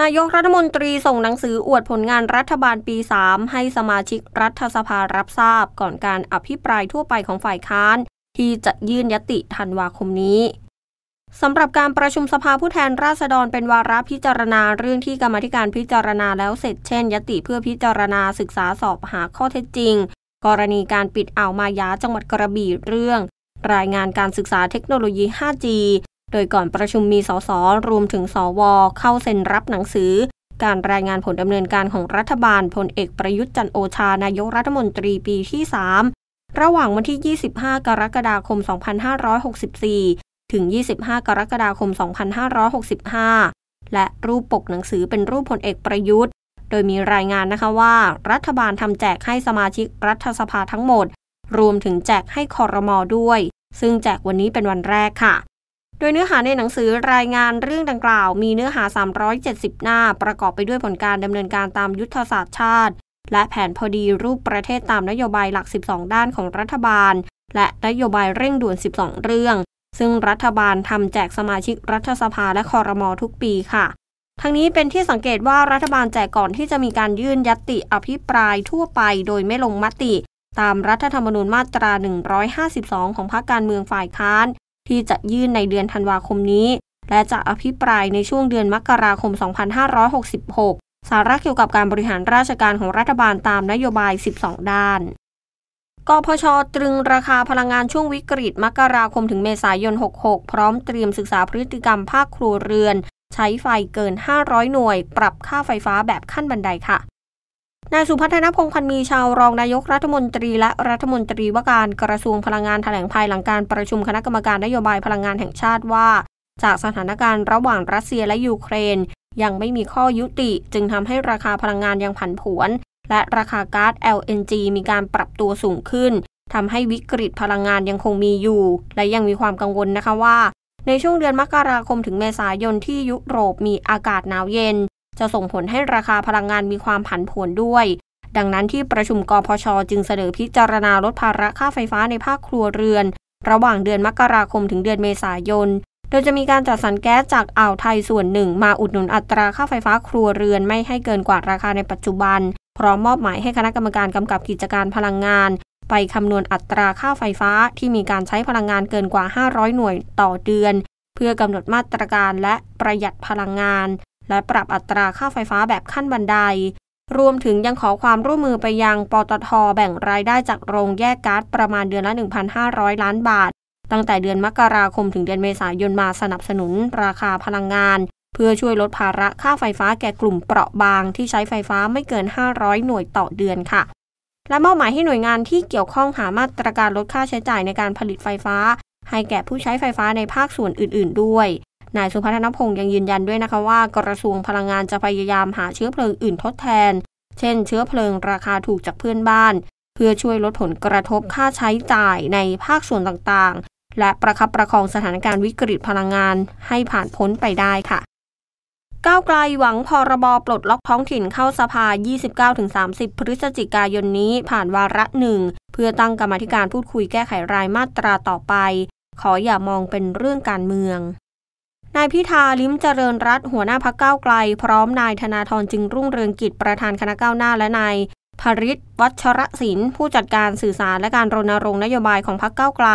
นายกรัฐมนตรีส่งหนังสืออวดผลงานรัฐบาลปี 3 ให้สมาชิกรัฐสภารับทราบก่อนการอภิปรายทั่วไปของฝ่ายค้านที่จะยื่นยติธันวาคมนี้ สำหรับการประชุมสภาผู้แทนราษฎรเป็นวาระพิจารณาเรื่องที่กรรมธิการพิจารณาแล้วเสร็จ เช่น ยติเพื่อพิจารณาศึกษาสอบหาข้อเท็จจริง กรณีการปิดอ่าวมายาจังหวัดกระบี่เรื่อง รายงานการศึกษาเทคโนโลยี 5G โดยก่อนประชุมมีสสรวมถึงสวเข้าเซ็นรับหนังสือ การรายงานผลดำเนินการของรัฐบาลพลเอกประยุทธ์จันโอชานายกรัฐมนตรีปีที่ 3 ระหว่างวันที่ 25 กรกฎาคม 2564 ถึง 25 กรกฎาคม 2565 และรูปปกหนังสือเป็นรูปพลเอกประยุทธ์ โดยมีรายงานนะคะว่า รัฐบาลทำแจกให้สมาชิกรัฐสภาทั้งหมด รวมถึงแจกให้คอรมอด้วย ซึ่งแจกวันนี้เป็นวันแรกค่ะโดยเนื้อหาในหนังสือรายงานเรื่องดังกล่าว มีเนื้อหา 370 หน้าประกอบไปด้วยผลการดำเนินการตามยุทธศาสตร์ชาติ และแผนพอดีรูปประเทศตามนโยบายหลัก 12 ด้านของรัฐบาล และนโยบายเร่งด่วน 12 เรื่อง ซึ่งรัฐบาลทำแจกสมาชิกรัฐสภาและคอรมอทุกปีค่ะ ทั้งนี้เป็นที่สังเกตว่ารัฐบาลแจกก่อนที่จะมีการยื่นยัตติอภิปรายทั่วไปโดยไม่ลงมติ ตามรัฐธรรมนูญมาตรา 152 ของพรรคการเมืองฝ่ายค้านที่จะยื่นในเดือนธันวาคมนี้ และจะอภิปรายในช่วงเดือนมกราคม 2566 สาระเกี่ยวกับการบริหารราชการของรัฐบาลตามนโยบาย 12 ด้าน กพช ตรึงราคาพลังงานช่วงวิกฤต มกราคมถึงเมษายน 66 พร้อมเตรียมศึกษาพฤติกรรมภาคครัวเรือน ใช้ไฟเกิน 500 หน่วย ปรับค่าไฟฟ้าแบบขั้นบันไดค่ะนายสุพัฒนพงพันมีชาว รองนายกรัฐมนตรีและรัฐมนตรีว่าการกระทรวงพลังงานแถลงภายหลังการประชุมคณะกรรมการนโยบายพลังงานแห่งชาติว่า จากสถานการณ์ระหว่างรัสเซียและยูเครน ยังไม่มีข้อยุติ จึงทำให้ราคาพลังงานยังผันผวน และราคาก๊าซ LNG มีการปรับตัวสูงขึ้น ทำให้วิกฤตพลังงานยังคงมีอยู่ และยังมีความกังวลนะคะว่า ในช่วงเดือนมกราคมถึงเมษายนที่ยุโรปมีอากาศหนาวเย็นจะส่งผลให้ราคาพลังงานมีความผันผวนด้วย ดังนั้นที่ประชุมกพช จึงเสนอพิจารณาลดภาระค่าไฟฟ้าในภาคครัวเรือน ระหว่างเดือนมกราคมถึงเดือนเมษายน โดยจะมีการจัดสรรแก๊สจากอ่าวไทยส่วนหนึ่งมาอุดหนุนอัตราค่าไฟฟ้าครัวเรือน ไม่ให้เกินกว่าราคาในปัจจุบัน พร้อมมอบหมายให้คณะกรรมการกำกับกิจการพลังงาน ไปคำนวณอัตราค่าไฟฟ้าที่มีการใช้พลังงานเกินกว่า 500 หน่วยต่อเดือน เพื่อกำหนดมาตรการและประหยัดพลังงานและปรับอัตราค่าไฟฟ้าแบบขั้นบันได รวมถึงยังขอความร่วมมือไปยังปตทแบ่งรายได้จากโรงแยกก๊าซประมาณเดือนละ 1,500 ล้านบาท ตั้งแต่เดือนมกราคมถึงเดือนเมษายนมาสนับสนุนราคาพลังงาน เพื่อช่วยลดภาระค่าไฟฟ้าแก่กลุ่มเปราะบางที่ใช้ไฟฟ้าไม่เกิน 500 หน่วยต่อเดือนค่ะ และมอบหมายให้หน่วยงานที่เกี่ยวข้องหามาตรการลดค่าใช้จ่ายในการผลิตไฟฟ้า ให้แก่ผู้ใช้ไฟฟ้าในภาคส่วนอื่น ๆด้วยนายสุพัฒนพงศ์ยังยืนยันด้วยนะคะว่ากระทรวงพลังงานจะพยายามหาเชื้อเพลิงอื่นทดแทน เช่นเชื้อเพลิงราคาถูกจากเพื่อนบ้าน เพื่อช่วยลดผลกระทบค่าใช้จ่ายในภาคส่วนต่างๆ และประคับประคองสถานการณ์วิกฤตพลังงานให้ผ่านพ้นไปได้ค่ะก้าวไกลหวังพรบปลดล็อกท้องถิ่นเข้าสภา 29-30 พฤศจิกายนนี้ผ่านวาระหนึ่งเพื่อตั้งกรรมธิการพูดคุยแก้ไขรายมาตราต่อไป ขออย่ามองเป็นเรื่องการเมืองนายพิธาลิ้มเจริญรัตหัวหน้าพักเก้าไกล พร้อมนายธนาธรจึงรุ่งเรืองกิจประธานคณะก้าวหน้าและนายภริศวัชรศิลป์ผู้จัดการสื่อสารและการรณรงค์นโยบายของพักเก้าไกล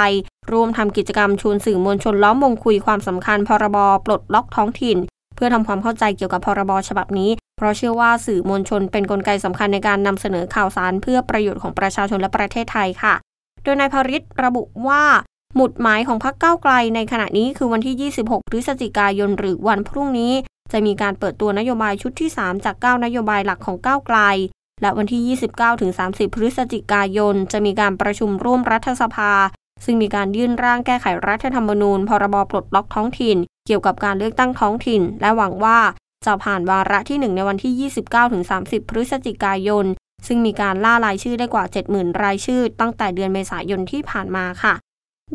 ร่วมทำกิจกรรมชวนสื่อมวลชนล้อมวงคุยความสำคัญ พรบปลดล็อกท้องถิ่น เพื่อทำความเข้าใจเกี่ยวกับพรบฉบับนี้ เพราะเชื่อว่าสื่อมวลชนเป็นนกลไกสำคัญในการนำเสนอข่าวสารเพื่อประโยชน์ของประชาชนและประเทศไทยค่ะ โดยนายภริศระบุว่าหมุดหมายของพักเก้าไกลในขณะนี้คือวันที่ 26 พฤศจิกายน หรือวันพรุ่งนี้ จะมีการเปิดตัวนโยบายชุดที่ 3 จาก 9 นโยบายหลักของก้าวไกล และวันที่ 29-30 พฤศจิกายน จะมีการประชุมร่วมรัฐสภา ซึ่งมีการยื่นร่างแก้ไขรัฐธรรมนูญ พรบปลดล็อกท้องถิ่น เกี่ยวกับการเลือกตั้งท้องถิ่น และหวังว่าจะผ่านวาระที่1ในวันที่29-30 พฤศจิกายน ซึ่งมีการล่ารายชื่อได้กว่า70,000รายชื่อตั้งแต่เดือนเมษายนที่ผ่านมาค่ะ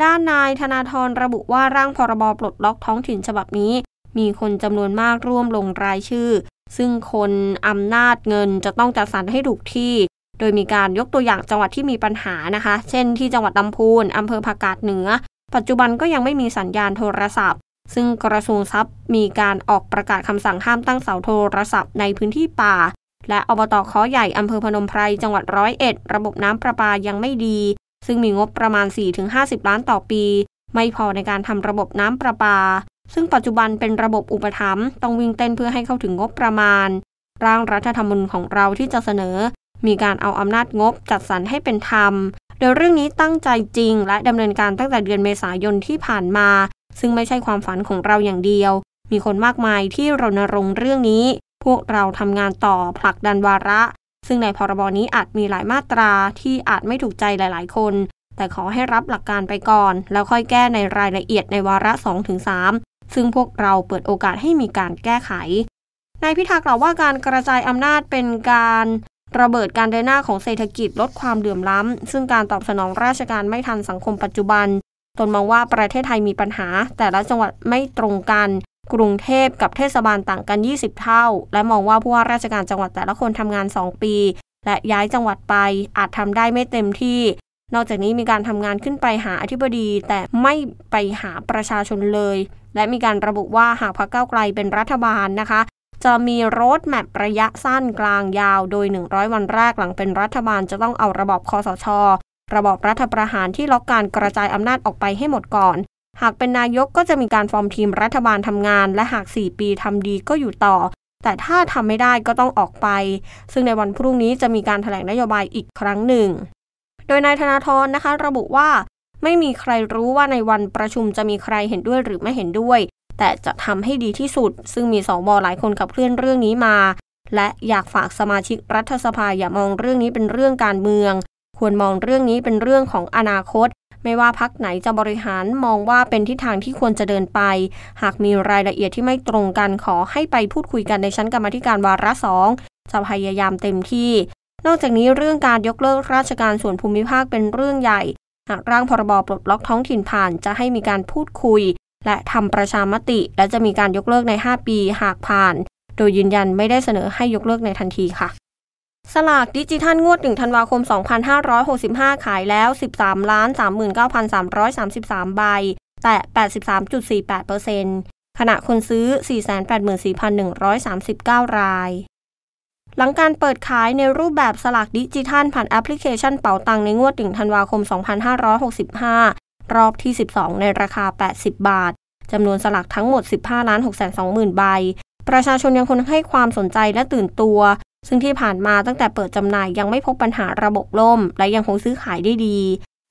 ด้านนายธนาธรระบุว่าร่างพรบปลดล็อกท้องถิ่นฉบับนี้ มีคนจำนวนมากร่วมลงรายชื่อ ซึ่งคนอำนาจเงินจะต้องจัดสรรให้ถูกที่ โดยมีการยกตัวอย่างจังหวัดที่มีปัญหานะคะ เช่นที่จังหวัดลำพูนอำเภอพากาดเหนือ ปัจจุบันก็ยังไม่มีสัญญาณโทรศัพท์ ซึ่งกระทรวงทรัพย์มีการออกประกาศคำสั่งห้ามตั้งเสาโทรศัพท์ในพื้นที่ป่าและอบตอขอใหญ่อำเภอพนมไพรจังหวัดร้อยเอ็ดระบบน้ำประปายังไม่ดีซึ่งมีงบประมาณ 4-50 ล้านต่อปี ไม่พอในการทำระบบน้ำประปา ซึ่งปัจจุบันเป็นระบบอุปถัมภ์ต้องวิ่งเต้นเพื่อให้เข้าถึงงบประมาณ ร่างรัฐธรรมนูญของเราที่จะเสนอ มีการเอาอำนาจงบจัดสรรให้เป็นธรรมโดยเรื่องนี้ตั้งใจจริงและดำเนินการตั้งแต่เดือนเมษายนที่ผ่านมา ซึ่งไม่ใช่ความฝันของเราอย่างเดียว มีคนมากมายที่รณรงค์เรื่องนี้ พวกเราทำงานต่อผลักดันวาระซึ่งในพรบนี้อาจมีหลายมาตราที่อาจไม่ถูกใจหลายๆ คน แต่ขอให้รับหลักการไปก่อน แล้วค่อยแก้ในรายละเอียดในวาระ 2-3 ซึ่งพวกเราเปิดโอกาสให้มีการแก้ไข นายพิธากล่าวว่าการกระจายอำนาจเป็นการระเบิดการเดินหน้าของเศรษฐกิจลดความเหลื่อมล้าซึ่งการตอบสนองราชการไม่ทันสังคมปัจจุบัน ตนมองว่าประเทศไทยมีปัญหา แต่ละจังหวัดไม่ตรงกันกรุงเทพกับเทศบาลต่างกัน 20 เท่า และมองว่าผู้ว่าราชการจังหวัดแต่ละคนทำงาน 2 ปี และย้ายจังหวัดไป อาจทำได้ไม่เต็มที่ นอกจากนี้มีการทำงานขึ้นไปหาอธิบดี แต่ไม่ไปหาประชาชนเลย และมีการระบุว่าหากพรรคก้าไกลเป็นรัฐบาลนะคะ จะมีรถแมประยะสั้นกลางยาวโดย 100 วันแรกหลังเป็นรัฐบาลจะต้องเอาระบอบคอสช ระบอบรัฐประหารที่ล็อกการกระจายอำนาจออกไปให้หมดก่อนหากเป็นนายกก็จะมีการฟอร์มทีมรัฐบาลทำงาน และหาก 4 ปีทำดีก็อยู่ต่อ แต่ถ้าทำไม่ได้ก็ต้องออกไป ซึ่งในวันพรุ่งนี้จะมีการถแถลงนโยบายอีกครั้งหนึ่ง โดยนายธนาธรนะคะ ระบุว่า ไม่มีใครรู้ว่าในวันประชุมจะมีใครเห็นด้วยหรือไม่เห็นด้วย แต่จะทำให้ดีที่สุด ซึ่งมีสวหลายคนขับเคลื่อนเรื่องนี้มา และอยากฝากสมาชิกรัฐสภาอย่ามองเรื่องนี้เป็นเรื่องการเมือง ควรมองเรื่องนี้เป็นเรื่องของอนาคตไม่ว่าพักไหนจะบริหารมองว่าเป็นทิศทางที่ควรจะเดินไป หากมีรายละเอียดที่ไม่ตรงกันขอให้ไปพูดคุยกันในชั้นกรรมธิการวาระสองจะพยายามเต็มที่ นอกจากนี้เรื่องการยกเลิกราชการส่วนภูมิภาคเป็นเรื่องใหญ่ หากร่างพรบ ปลดล็อกท้องถิ่นผ่านจะให้มีการพูดคุย และทำประชามติ และจะมีการยกเลิกใน 5 ปี หากผ่าน โดยยืนยันไม่ได้เสนอให้ยกเลิกในทันทีค่ะสลากดิจิทัลงวด1ธันวาคม 2565 ขายแล้ว 13 ล้าน 39,333 ใบ แต่83.48%ขณะคนซื้อ 484,139 ราย หลังการเปิดขายในรูปแบบสลากดิจิทัลผ่านแอปพลิเคชันเป๋าตังในงวด1ธันวาคม 2565 รอบที่ 12 ในราคา 80 บาท จำนวนสลากทั้งหมด 15 620,000 ใบ ประชาชนยังคงให้ความสนใจและตื่นตัวซึ่งที่ผ่านมาตั้งแต่เปิดจำหน่ายยังไม่พบปัญหาระบบล่ม และยังคงซื้อขายได้ดี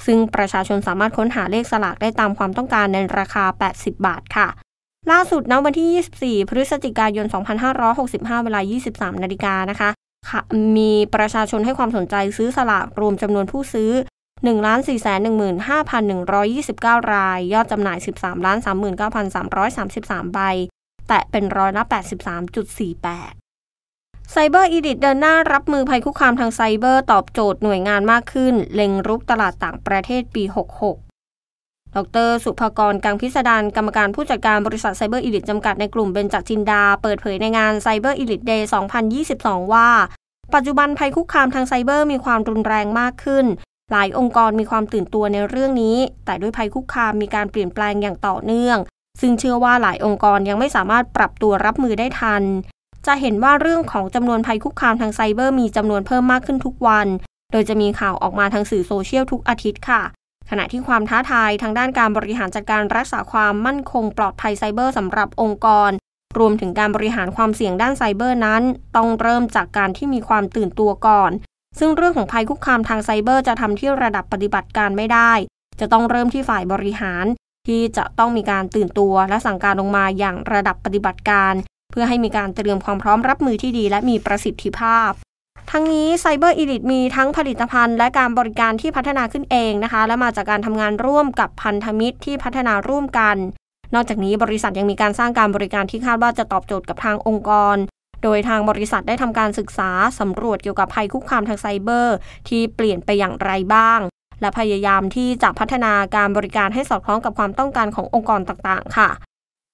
ซึ่งประชาชนสามารถค้นหาเลขสลากได้ตามความต้องการในราคา 80 บาทค่ะ ล่าสุดณวันที่ 24 พฤศจิกายน 2565 เวลา 23 นาฬิกานะคะ มีประชาชนให้ความสนใจซื้อสลาก รวมจำนวนผู้ซื้อ 1 4 1 5 1 2 9 ราย ยอดจำหน่าย 13 39,333 ใบ แตะเป็นร้อยละ 83.48ไซเบอร์อีดิตเดินหน้ารับมือภัยคุกคามทางไซเบอร์ตอบโจทย์หน่วยงานมากขึ้น เล็งรุกตลาดต่างประเทศปี 66 ดร สุภกร กังพิสดารกรรมการผู้จัดการบริษัทไซเบอร์อิลิตจำกัดในกลุ่มเบญจจินดา เปิดเผยในงานไซเบอร์อิลิตเดย์2022 ว่า ปัจจุบันภัยคุกคามทางไซเบอร์มีความรุนแรงมากขึ้น หลายองค์กรมีความตื่นตัวในเรื่องนี้ แต่ด้วยภัยคุกคามมีการเปลี่ยนแปลงอย่างต่อเนื่อง ซึ่งเชื่อว่าหลายองค์กรยังไม่สามารถปรับตัวรับมือได้ทันจะเห็นว่าเรื่องของจำนวนภัยคุกคามทางไซเบอร์มีจำนวนเพิ่มมากขึ้นทุกวัน โดยจะมีข่าวออกมาทางสื่อโซเชียลทุกอาทิตย์ค่ะ ขณะที่ความท้าทาย ทางด้านการบริหารจัดการรักษาความมั่นคงปลอดภัยไซเบอร์สำหรับองค์กร รวมถึงการบริหารความเสี่ยงด้านไซเบอร์นั้น ต้องเริ่มจากการที่มีความตื่นตัวก่อน ซึ่งเรื่องของภัยคุกคามทางไซเบอร์จะทำที่ระดับปฏิบัติการไม่ได้ จะต้องเริ่มที่ฝ่ายบริหาร ที่จะต้องมีการตื่นตัวและสั่งการลงมาอย่างระดับปฏิบัติการเพื่อให้มีการเตรียมความพร้อมรับมือที่ดีและมีประสิทธิภาพ ทั้งนี้ไซเบอร์อีลิตมีทั้งผลิตภัณฑ์และการบริการที่พัฒนาขึ้นเองนะคะ และมาจากการทำงานร่วมกับพันธมิตรที่พัฒนาร่วมกัน นอกจากนี้บริษัทยังมีการสร้างการบริการที่คาดว่าจะตอบโจทย์กับทางองค์กร โดยทางบริษัทได้ทำการศึกษาสำรวจเกี่ยวกับภัยคุกคามทางไซเบอร์ที่เปลี่ยนไปอย่างไรบ้าง และพยายามที่จะพัฒนาการบริการให้สอดคล้องกับความต้องการขององค์กรต่างๆ ค่ะ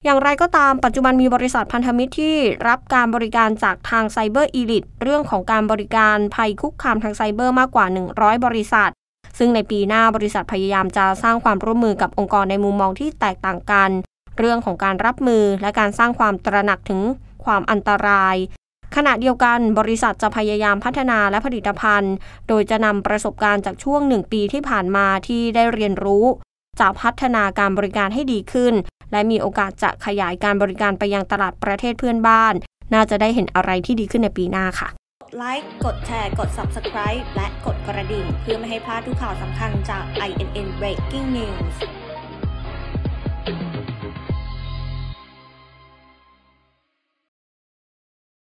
อย่างไรก็ตามปัจจุบันมีบริษัทพันธมิตรที่รับการบริการจากทางไซเบอร์อีลิทเรื่องของการบริการภัยคุกคามทางไซเบอร์มากกว่า100 บริษัท ซึ่งในปีหน้าบริษัทพยายามจะสร้างความร่วมมือกับองค์กรในมุมมองที่แตกต่างกัน เรื่องของการรับมือและการสร้างความตระหนักถึงความอันตราย ขณะเดียวกันบริษัทจะพยายามพัฒนาและผลิตภัณฑ์ โดยจะนำประสบการณ์จากช่วงหนึ่งปีที่ผ่านมาที่ได้เรียนรู้ จะพัฒนาการบริการให้ดีขึ้นและมีโอกาสจะขยายการบริการไปยังตลาดประเทศเพื่อนบ้าน น่าจะได้เห็นอะไรที่ดีขึ้นในปีหน้าค่ะ กดไลค์ กดแชร์ กด Subscribe และกดกระดิ่ง เพื่อไม่ให้พลาดทุกข่าวสำคัญจาก INN Breaking News